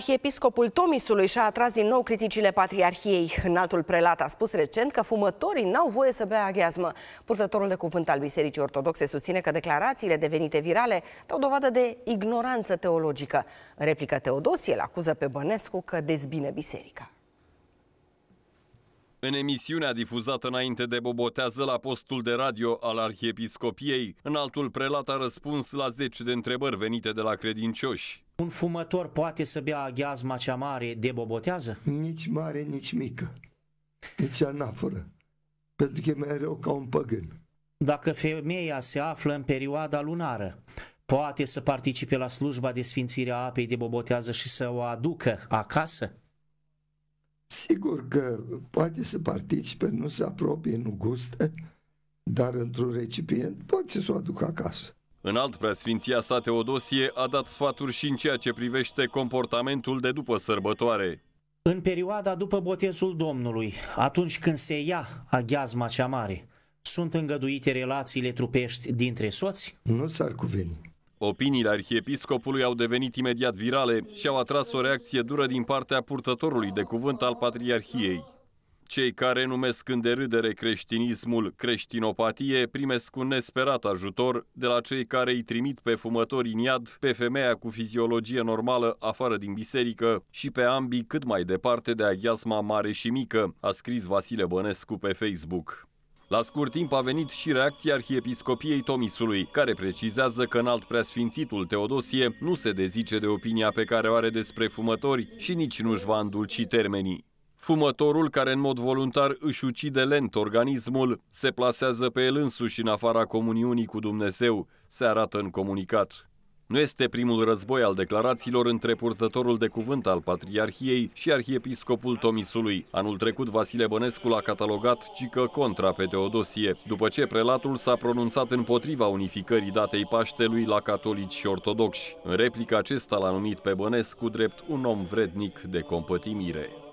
Arhiepiscopul Tomisului și-a atras din nou criticile Patriarhiei. Înaltul prelat a spus recent că fumătorii n-au voie să bea aghiazmă. Purtătorul de cuvânt al Bisericii Ortodoxe susține că declarațiile devenite virale dau dovadă de ignoranță teologică. În replică Teodosie îl acuză pe Bănescu că dezbine biserica. În emisiunea difuzată înainte de Bobotează la postul de radio al Arhiepiscopiei, în altul prelat a răspuns la zeci de întrebări venite de la credincioși. Un fumător poate să bea aghiazma cea mare de Bobotează? Nici mare, nici mică. Nici nafură, Pentru că e mai rău ca un păgân. Dacă femeia se află în perioada lunară, poate să participe la slujba de sfințire a apei de Bobotează și să o aducă acasă? Sigur că poate să participe, nu se apropie, nu guste, dar într-un recipient poate să o aducă acasă. În alt preasfinția sa Teodosie a dat sfaturi și în ceea ce privește comportamentul de după sărbătoare. În perioada după botezul Domnului, atunci când se ia aghiazma cea mare, sunt îngăduite relațiile trupești dintre soți? Nu s-ar cuveni. Opiniile arhiepiscopului au devenit imediat virale și au atras o reacție dură din partea purtătorului de cuvânt al Patriarhiei. Cei care numesc în derâdere creștinismul creștinopatie primesc un nesperat ajutor de la cei care îi trimit pe fumători în iad, pe femeia cu fiziologie normală afară din biserică și pe ambii cât mai departe de aghiasma mare și mică, a scris Vasile Bănescu pe Facebook. La scurt timp a venit și reacția Arhiepiscopiei Tomisului, care precizează că în alt preasfințitul Teodosie nu se dezice de opinia pe care o are despre fumători și nici nu-și va îndulci termenii. Fumătorul care în mod voluntar își ucide lent organismul se plasează pe el însuși în afara comuniunii cu Dumnezeu, se arată în comunicat. Nu este primul război al declarațiilor între purtătorul de cuvânt al Patriarhiei și Arhiepiscopul Tomisului. Anul trecut, Vasile Bănescu l-a catalogat cică contra pe Teodosie, după ce prelatul s-a pronunțat împotriva unificării datei Paștelui la catolici și ortodoxi. În replica acesta l-a numit pe Bănescu drept un om vrednic de compătimire.